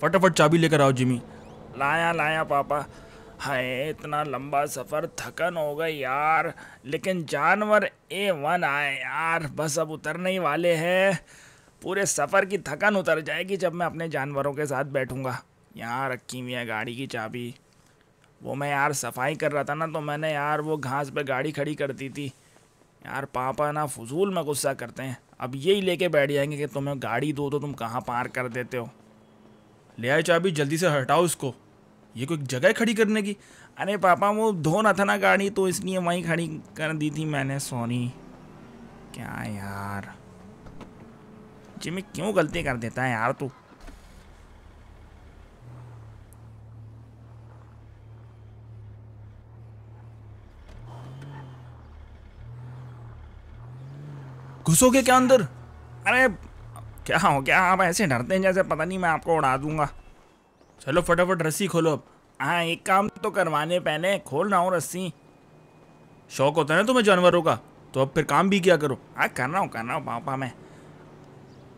फटाफट चाबी लेकर आओ जिमी लाया लाया पापा हाय इतना लंबा सफ़र थकन हो गई यार लेकिन जानवर ए वन आए यार बस अब उतरने ही वाले हैं पूरे सफ़र की थकन उतर जाएगी जब मैं अपने जानवरों के साथ बैठूंगा यहाँ रखी हुई है गाड़ी की चाबी वो मैं यार सफाई कर रहा था ना तो मैंने यार वो घास पे गाड़ी खड़ी कर दी थी यार पापा ना फजूल में गुस्सा करते हैं अब यही लेके बैठ जाएंगे कि तुम्हें गाड़ी दो तो तुम कहाँ पार कर देते हो ले आए चाबी जल्दी से हटाओ उसको ये कोई जगह खड़ी करने की अरे पापा वो धोना था ना गाड़ी तो इसलिए वहीं खड़ी कर दी थी मैंने सोनी क्या यार जिम्मे क्यों गलती कर देता है यार तू घुसोगे क्या अंदर अरे क्या हो क्या आप ऐसे डरते हैं जैसे पता नहीं मैं आपको उड़ा दूंगा चलो फटाफट रस्सी खोलो अब हाँ एक काम तो करवाने पहले खोल रहा हूँ रस्सी शौक होता है ना तुम्हें जानवरों का तो अब फिर काम भी क्या करो हाँ कर रहा हूँ कर रहा हूँ पापा मैं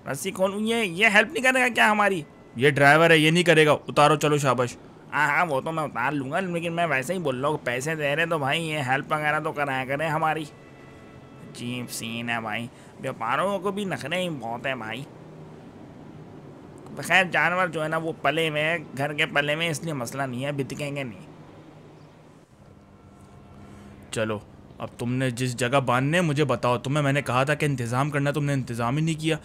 रस्सी खोलू ये ये हेल्प नहीं करेगा क्या हमारी ये ड्राइवर है ये नहीं करेगा उतारो चलो शाबाश हाँ हाँ वो तो मैं उतार लूँगा लेकिन मैं वैसे ही बोल रहा हूँ पैसे दे रहे तो भाई ये हेल्प वगैरह तो कराया करें हमारी जीप सीन है भाई व्यापारों को भी नखरे ही बहुत है भाई खैर जानवर जो है ना वो पले में घर के पले में इसलिए मसला नहीं है बितकेंगे नहीं चलो अब तुमने जिस जगह बांधने मुझे बताओ तुम्हें मैंने कहा था कि इंतज़ाम करना तुमने इंतज़ाम ही नहीं किया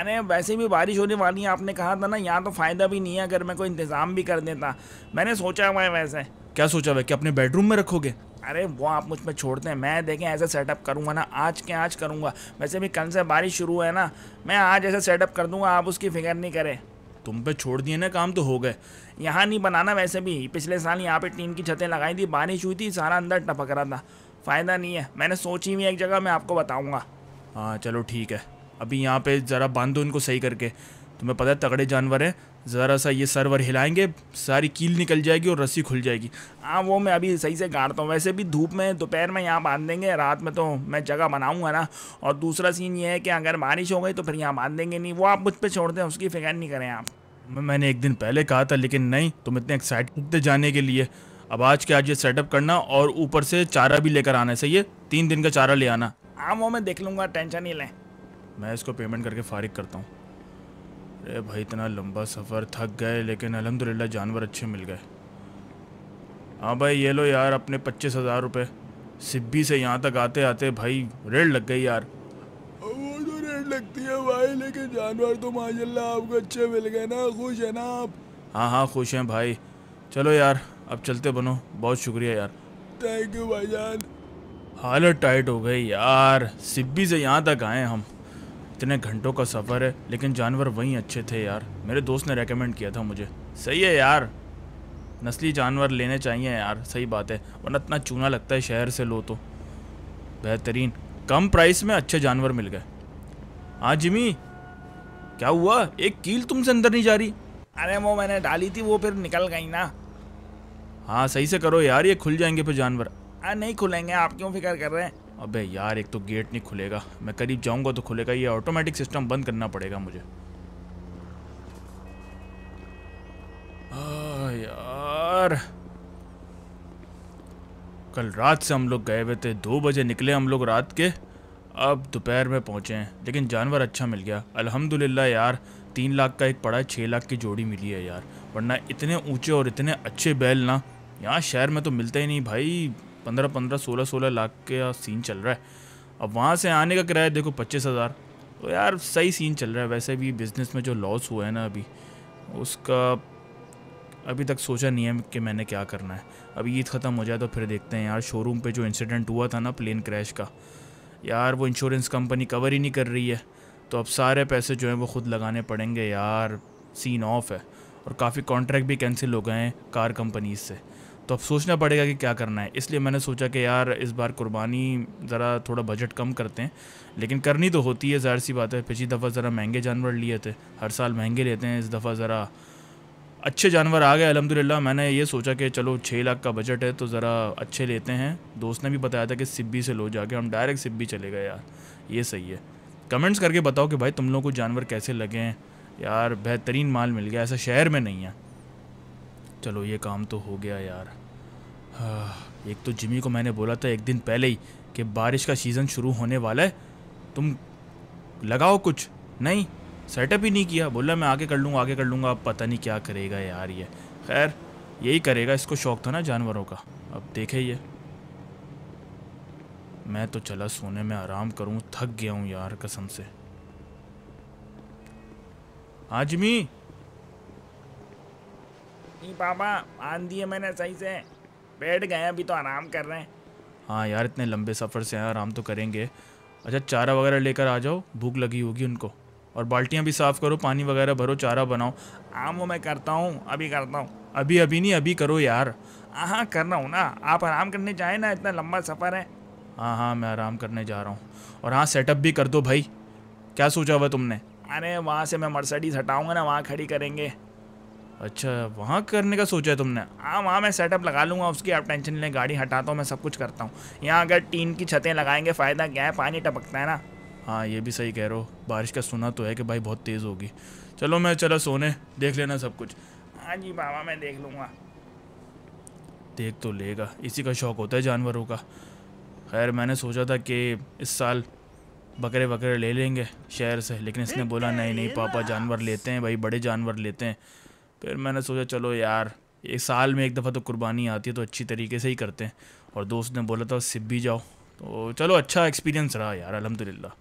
अरे वैसे भी बारिश होने वाली है आपने कहा था ना यहाँ तो फ़ायदा भी नहीं है अगर मैं कोई इंतज़ाम भी कर देता मैंने सोचा हुआ है वैसे क्या सोचा हुआ कि अपने बेडरूम में रखोगे अरे वो आप मुझ पर छोड़ते हैं मैं देखें ऐसा सेटअप करूँगा ना आज के आज करूँगा वैसे भी कल से बारिश शुरू है ना मैं आज ऐसा सेटअप कर दूँगा आप उसकी फिक्र नहीं करें तुम पे छोड़ दिए ना काम तो हो गए यहाँ नहीं बनाना वैसे भी पिछले साल यहाँ पे टीन की छतें लगाई थी बारिश हुई थी सारा अंदर टपक रहा था फ़ायदा नहीं है मैंने सोची हुई एक जगह मैं आपको बताऊँगा हाँ चलो ठीक है अभी यहाँ पे ज़रा बांध दो इनको सही करके तुम्हें पता है तगड़े जानवर हैं ज़रा सा ये सर्वर हिलाएंगे सारी कील निकल जाएगी और रस्सी खुल जाएगी हाँ वो मैं अभी सही से गाड़ता हूँ वैसे भी धूप में दोपहर में यहाँ बांध देंगे रात में तो मैं जगह बनाऊँगा ना और दूसरा सीन ये है कि अगर बारिश हो गई तो फिर यहाँ बांध देंगे नहीं वो आप मुझ पर छोड़ दें उसकी फिक्र नहीं करें आप मैंने एक दिन पहले कहा था लेकिन नहीं तुम इतने एक्साइटेड जाने के लिए अब आज के आज ये सेटअप करना और ऊपर से चारा भी लेकर आना सही है तीन दिन का चारा ले आना हाँ वो मैं देख लूँगा टेंशन नहीं लें मैं इसको पेमेंट करके फारिग करता हूँ अरे भाई इतना लंबा सफ़र थक गए लेकिन अलहमदिल्ला जानवर अच्छे मिल गए हाँ भाई ये लो यार अपने पच्चीस हज़ार रुपये सिब्बी से यहाँ तक आते आते भाई रेड लग गई यार वो तो रेड लगती है भाई लेकिन जानवर तो माशाल्लाह आपको अच्छे मिल गए ना खुश है ना आप हाँ हाँ खुश हैं भाई चलो यार अब चलते बनो बहुत शुक्रिया यार थैंक यू भाई जान हालत टाइट हो गई यार सिब्बी से यहाँ तक आए हम इतने घंटों का सफ़र है लेकिन जानवर वहीं अच्छे थे यार मेरे दोस्त ने रेकमेंड किया था मुझे सही है यार नस्ली जानवर लेने चाहिए यार सही बात है वरना इतना चूना लगता है शहर से लो तो बेहतरीन कम प्राइस में अच्छे जानवर मिल गए हाँ जिमी क्या हुआ एक कील तुमसे अंदर नहीं जा रही अरे वो मैंने डाली थी वो फिर निकल गई ना हाँ सही से करो यार ये खुल जाएंगे फिर जानवर अरे हाँ, नहीं खुलेंगे आप क्यों फिक्र कर रहे हैं अबे यार एक तो गेट नहीं खुलेगा मैं करीब जाऊंगा तो खुलेगा ये ऑटोमेटिक सिस्टम बंद करना पड़ेगा मुझे आ यार कल रात से हम लोग गए हुए थे दो बजे निकले हम लोग रात के अब दोपहर में पहुँचे हैं लेकिन जानवर अच्छा मिल गया अल्हम्दुलिल्लाह यार तीन लाख का एक पड़ा है छः लाख की जोड़ी मिली है यार वरना इतने ऊंचे और इतने अच्छे बैल ना यहाँ शहर में तो मिलते ही नहीं भाई पंद्रह पंद्रह सोलह सोलह लाख के सीन चल रहा है अब वहाँ से आने का किराया देखो पच्चीस हज़ार तो यार सही सीन चल रहा है वैसे भी बिज़नेस में जो लॉस हुआ है ना अभी उसका अभी तक सोचा नहीं है कि मैंने क्या करना है अभी ईद ख़त्म हो जाए तो फिर देखते हैं यार शोरूम पे जो इंसिडेंट हुआ था ना प्लेन क्रैश का यार वो इंश्योरेंस कंपनी कवर ही नहीं कर रही है तो अब सारे पैसे जो हैं वो खुद लगाने पड़ेंगे यार सीन ऑफ है और काफ़ी कॉन्ट्रैक्ट भी कैंसिल हो गए हैं कार कंपनीज से तो अब सोचना पड़ेगा कि क्या करना है इसलिए मैंने सोचा कि यार इस बार कुर्बानी ज़रा थोड़ा बजट कम करते हैं लेकिन करनी तो होती है ज़ाहिर सी बात है पिछली दफ़ा ज़रा महंगे जानवर लिए थे हर साल महंगे लेते हैं इस दफ़ा ज़रा अच्छे जानवर आ गए अलहमदिल्ला मैंने ये सोचा कि चलो छः लाख का बजट है तो ज़रा अच्छे लेते हैं दोस्त ने भी बताया था कि सिब्बी से लो जाके हम डायरेक्ट सिब्बी चले गए यार ये सही है कमेंट्स करके बताओ कि भाई तुम लोगों को जानवर कैसे लगे हैं यार बेहतरीन माल मिल गया ऐसा शहर में नहीं है चलो ये काम तो हो गया यार हाँ, एक तो जिमी को मैंने बोला था एक दिन पहले ही कि बारिश का सीज़न शुरू होने वाला है तुम लगाओ कुछ नहीं सेटअप ही नहीं किया बोला मैं आगे कर लूँगा आगे कर लूँगा अब पता नहीं क्या करेगा यार ये खैर यही करेगा इसको शौक़ था ना जानवरों का अब देखे ये मैं तो चला सोने में आराम करूँ थक गया हूँ यार कसम से आजमी हाँ, नहीं पापा बांध दिए मैंने सही से बैठ गए अभी तो आराम कर रहे हैं हाँ यार इतने लंबे सफ़र से हैं आराम तो करेंगे अच्छा चारा वगैरह लेकर आ जाओ भूख लगी होगी उनको और बाल्टियाँ भी साफ़ करो पानी वगैरह भरो चारा बनाओ आम वो मैं करता हूँ अभी करता हूँ अभी अभी नहीं अभी करो यार हाँ, हाँ कर रहा हूँ ना आप आराम करने जाए ना इतना लंबा सफ़र है हाँ हाँ मैं आराम करने जा रहा हूँ और हाँ सेटअप भी कर दो भाई क्या सोचा हुआ तुमने अरे वहाँ से मैं मर्सडीज हटाऊँगा ना वहाँ खड़ी करेंगे अच्छा वहाँ करने का सोचा है तुमने हाँ वहाँ मैं सेटअप लगा लूँगा उसकी आप टेंशन लें गाड़ी हटाता हूँ मैं सब कुछ करता हूँ यहाँ अगर टीन की छतें लगाएंगे फ़ायदा क्या है पानी टपकता है ना हाँ ये भी सही कह रहे हो बारिश का सुना तो है कि भाई बहुत तेज़ होगी चलो मैं चलो सोने देख लेना सब कुछ हाँ जी बाबा मैं देख लूँगा देख तो लेगा इसी का शौक़ होता है जानवरों का खैर मैंने सोचा था कि इस साल बकरे वकरे ले लेंगे शहर से लेकिन इसने बोला नहीं नहीं पापा जानवर लेते हैं भाई बड़े जानवर लेते हैं फिर मैंने सोचा चलो यार एक साल में एक दफ़ा तो कुर्बानी आती है तो अच्छी तरीके से ही करते हैं और दोस्त ने बोला था सिप भी जाओ तो चलो अच्छा एक्सपीरियंस रहा यार अलहमदिल्ला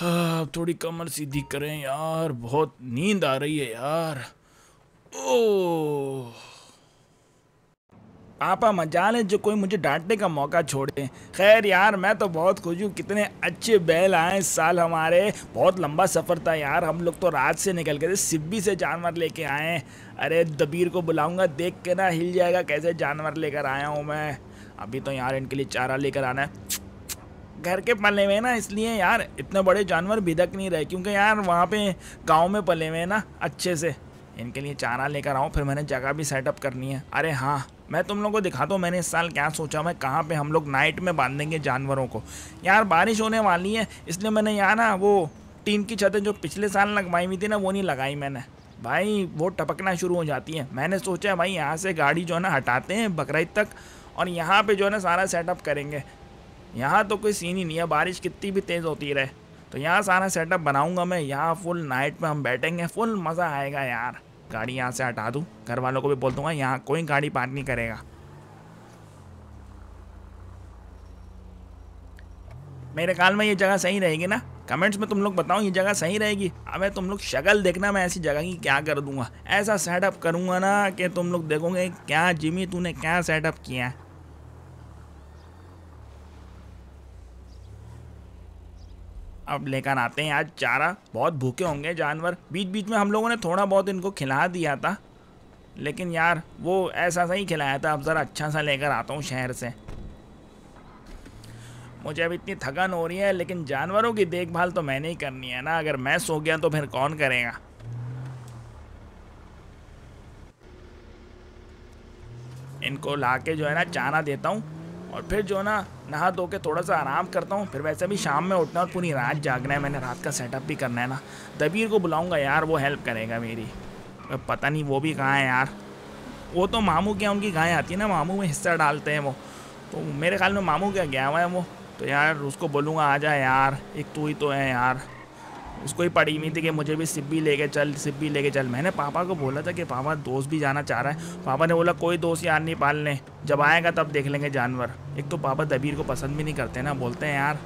हाँ थोड़ी कमर सीधी करें यार बहुत नींद आ रही है यार ओह पापा मजाल है जो कोई मुझे डांटने का मौका छोड़े खैर यार मैं तो बहुत खुश हूँ कितने अच्छे बैल आए इस साल हमारे बहुत लंबा सफ़र था यार हम लोग तो रात से निकल गए थे सिब्बी से जानवर लेके आए अरे दबीर को बुलाऊंगा देख के ना हिल जाएगा कैसे जानवर लेकर आया हूँ मैं अभी तो यार इनके लिए चारा लेकर आना है घर के पले हुए ना इसलिए यार इतने बड़े जानवर भिदक नहीं रहे क्योंकि यार वहाँ पे गांव में पले हुए ना अच्छे से इनके लिए चारा लेकर आऊँ फिर मैंने जगह भी सेटअप करनी है अरे हाँ मैं तुम लोगों को दिखाता हूँ मैंने इस साल क्या सोचा मैं कहाँ पे हम लोग नाइट में बांधेंगे जानवरों को यार बारिश होने वाली है इसलिए मैंने यहाँ ना वो टीन की छतें जो पिछले साल लगवाई हुई थी ना वो नहीं लगाई मैंने भाई वो टपकना शुरू हो जाती है मैंने सोचा भाई यहाँ से गाड़ी जो है ना हटाते हैं बकरीद तक और यहाँ पर जो है ना सारा सेटअप करेंगे यहाँ तो कोई सीन ही नहीं है बारिश कितनी भी तेज़ होती रहे तो यहाँ सारा सेटअप बनाऊँगा मैं यहाँ फुल नाइट में हम बैठेंगे फुल मज़ा आएगा यार गाड़ी यहाँ से हटा दूँ घर वालों को भी बोल दूँगा यहाँ कोई गाड़ी पार्क नहीं करेगा मेरे ख्याल में ये जगह सही रहेगी ना कमेंट्स में तुम लोग बताओ ये जगह सही रहेगी अब तुम लोग शक्ल देखना मैं ऐसी जगह की क्या कर दूंगा ऐसा सेटअप करूंगा ना कि तुम लोग देखोगे क्या जिमी तूने क्या सेटअप किया है अब लेकर आते हैं आज चारा बहुत भूखे होंगे जानवर बीच बीच में हम लोगों ने थोड़ा बहुत इनको खिला दिया था लेकिन यार वो ऐसा ही खिलाया था अब ज़रा अच्छा सा लेकर आता हूँ शहर से मुझे अब इतनी थकन हो रही है लेकिन जानवरों की देखभाल तो मैंने ही करनी है ना अगर मैं सो गया तो फिर कौन करेगा इनको ला के जो है ना चारा देता हूँ और फिर जो ना नहा धो के थोड़ा सा आराम करता हूँ फिर वैसे भी शाम में उठना और पूरी रात जागना है मैंने रात का सेटअप भी करना है ना दबीर को बुलाऊँगा यार वो हेल्प करेगा मेरी पता नहीं वो भी कहाँ है यार वो तो मामू क्या उनकी गाय आती है ना मामू में हिस्सा डालते हैं वो तो मेरे ख्याल में मामू क्या गया हुआ है वो तो यार उसको बोलूँगा आ जा यार एक तू ही तो है यार उसको ही पड़ी हुई थी कि मुझे भी सिब्बी लेके चल सिब्बी लेके चल मैंने पापा को बोला था कि पापा दोस्त भी जाना चाह रहा है पापा ने बोला कोई दोस्त यार नहीं पालने जब आएगा तब देख लेंगे जानवर एक तो पापा दबीर को पसंद भी नहीं करते ना बोलते हैं यार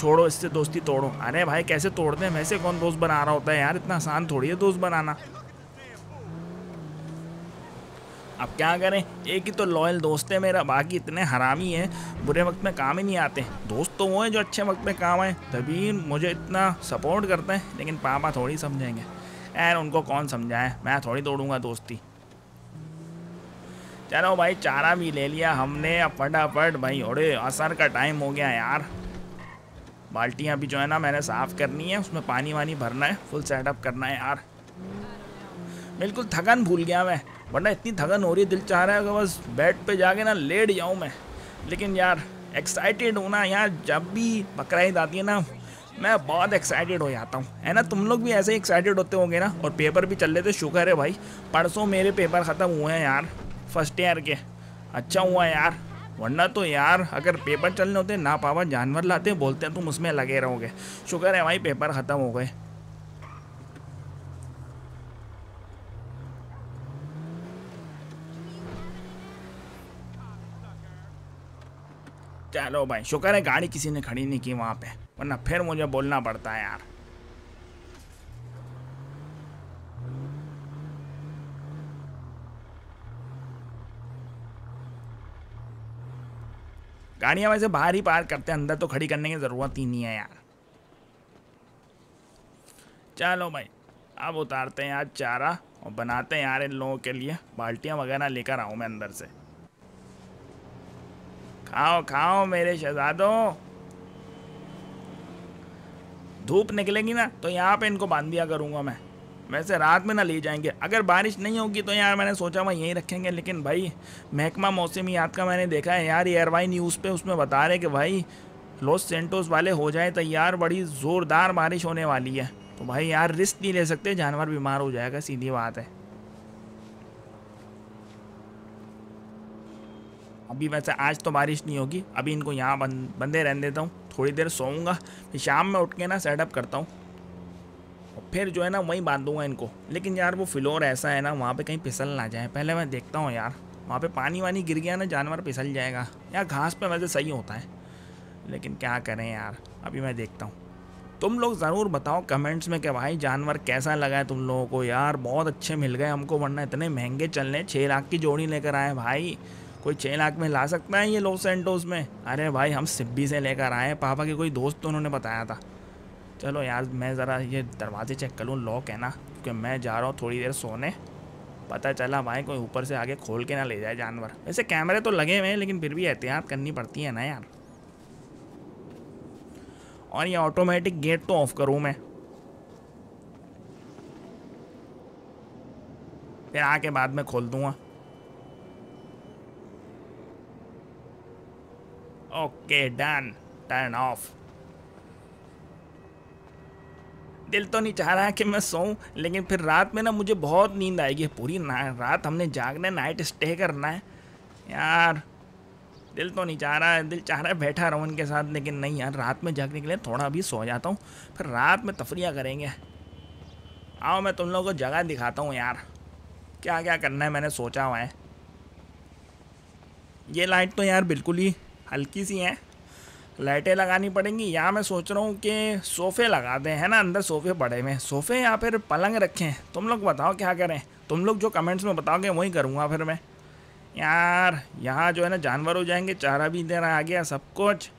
छोड़ो इससे दोस्ती तोड़ो अरे भाई कैसे तोड़ते हैं वैसे कौन दोस्त बना रहा होता है यार इतना आसान थोड़ी है दोस्त बनाना अब क्या करें एक ही तो लॉयल दोस्त है मेरा बाकी इतने हरामी हैं बुरे वक्त में काम ही नहीं आते दोस्त तो वो हैं जो अच्छे वक्त में काम आए तभी मुझे इतना सपोर्ट करते हैं लेकिन पापा थोड़ी समझेंगे यार उनको कौन समझाए मैं थोड़ी तोड़ूंगा दोस्ती चलो भाई चारा भी ले लिया हमने अब फटाफट भाई अरे असर का टाइम हो गया यार बाल्टियाँ भी जो है ना मैंने साफ़ करनी है उसमें पानी वानी भरना है फुल सेटअप करना है यार बिल्कुल थकन भूल गया मैं वरना इतनी थकन हो रही है दिल चाह रहा है कि बस बेड पे जाके ना लेट जाऊँ मैं लेकिन यार एक्साइटेड हूँ ना यार जब भी बकरा ईद आती है ना मैं बहुत एक्साइटेड हो जाता हूँ है ना तुम लोग भी ऐसे ही एक्साइटेड होते होंगे ना और पेपर भी चल रहे थे शुक्र है भाई परसों मेरे पेपर ख़त्म हुए हैं यार फर्स्ट ईयर के अच्छा हुआ यार वरना तो यार अगर पेपर चलने होते ना पावा जानवर लाते बोलते हैं तुम उसमें लगे रहोगे शुक्र है भाई पेपर ख़त्म हो गए चलो भाई शुक्र है गाड़ी किसी ने खड़ी नहीं की वहाँ पे वरना फिर मुझे बोलना पड़ता है यार गाड़ियाँ वैसे बाहर ही पार करते हैं अंदर तो खड़ी करने की ज़रूरत ही नहीं है यार चलो भाई अब उतारते हैं यार चारा और बनाते हैं यार इन लोगों के लिए बाल्टियाँ वगैरह लेकर आऊँ मैं अंदर से खाओ खाओ मेरे शहजादों धूप निकलेगी ना तो यहाँ पे इनको बांध दिया करूँगा मैं वैसे रात में ना ले जाएंगे अगर बारिश नहीं होगी तो यार मैंने सोचा मैं यहीं रखेंगे लेकिन भाई महकमा मौसमियात का मैंने देखा है यार एयरवाई न्यूज़ पे उसमें बता रहे कि भाई लॉस सेंटोस वाले हो जाए तैयार तो बड़ी ज़ोरदार बारिश होने वाली है तो भाई यार रिस्क नहीं ले सकते जानवर बीमार हो जाएगा सीधी बात है अभी वैसे आज तो बारिश नहीं होगी अभी इनको यहाँ बंद बंदे रहने देता हूँ थोड़ी देर सोऊंगा फिर शाम में उठ के ना सेटअप करता हूँ फिर जो है ना वहीं दूंगा इनको लेकिन यार वो फ्लोर ऐसा है ना वहाँ पे कहीं फिसल ना जाए पहले मैं देखता हूँ यार वहाँ पे पानी वानी गिर गया ना जानवर फिसल जाएगा यार घास पे वैसे सही होता है लेकिन क्या करें यार अभी मैं देखता हूँ तुम लोग ज़रूर बताओ कमेंट्स में कि भाई जानवर कैसा लगा है तुम लोगों को यार बहुत अच्छे मिल गए हमको वरना इतने महंगे चल रहे छः लाख की जोड़ी लेकर आए भाई कोई छः लाख में ला सकता है ये लॉस सेंटोस में अरे भाई हम सिब्बी से लेकर आए हैं पापा के कोई दोस्त तो उन्होंने बताया था चलो यार मैं ज़रा ये दरवाजे चेक कर लूँ लॉक है ना क्योंकि मैं जा रहा हूँ थोड़ी देर सोने पता चला भाई कोई ऊपर से आगे खोल के ना ले जाए जानवर वैसे कैमरे तो लगे हुए हैं लेकिन फिर भी एहतियात करनी पड़ती है ना यार और ये ऑटोमेटिक गेट तो ऑफ करूँ मैं फिर आके बाद में खोल दूँगा ओके डन टर्न ऑफ दिल तो नहीं चाह रहा है कि मैं सोऊं लेकिन फिर रात में ना मुझे बहुत नींद आएगी पूरी रात हमने जागना है नाइट स्टे करना है यार दिल तो नहीं चाह रहा है दिल चाह रहा है बैठा रहूँ उनके साथ लेकिन नहीं यार रात में जागने के लिए थोड़ा भी सो जाता हूँ फिर रात में तफरिया करेंगे आओ मैं तुम लोगों को जगह दिखाता हूँ यार क्या क्या करना है मैंने सोचा हुआ है ये लाइट तो यार बिल्कुल ही हल्की सी हैं लाइटें लगानी पड़ेंगी यहाँ मैं सोच रहा हूँ कि सोफ़े लगा दें है ना अंदर सोफ़े पड़े हुए सोफ़े या फिर पलंग रखें तुम लोग बताओ क्या करें तुम लोग जो कमेंट्स में बताओगे वही करूँगा फिर मैं यार यहाँ जो है ना जानवर हो जाएंगे चारा भी देना आ गया सब कुछ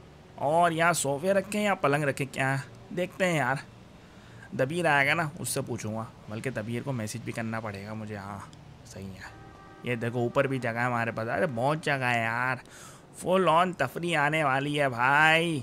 और यहाँ सोफ़े रखें या पलंग रखें क्या देखते हैं यार दबीर आएगा ना उससे पूछूँगा बल्कि दबीर को मैसेज भी करना पड़ेगा मुझे हाँ सही है ये देखो ऊपर भी जगह है हमारे पास अरे बहुत जगह है यार फुल ऑन तफरी आने वाली है भाई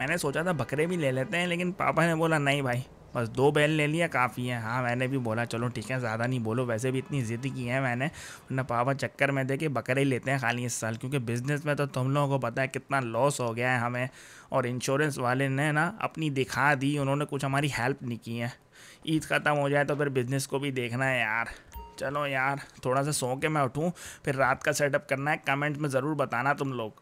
मैंने सोचा था बकरे भी ले लेते हैं लेकिन पापा ने बोला नहीं भाई बस दो बैल ले लिया काफ़ी है हाँ मैंने भी बोला चलो ठीक है ज़्यादा नहीं बोलो वैसे भी इतनी ज़िद्द की है मैंने वरना पापा चक्कर में दे के बकरे ही लेते हैं खाली इस साल क्योंकि बिज़नेस में तो तुम लोगों को पता है कितना लॉस हो गया है हमें और इंश्योरेंस वाले ने ना अपनी दिखा दी उन्होंने कुछ हमारी हेल्प नहीं की है ईद ख़त्म हो जाए तो फिर बिज़नेस को भी देखना है यार चलो यार थोड़ा सा सो के मैं उठूँ फिर रात का सेटअप करना है कमेंट में ज़रूर बताना तुम लोग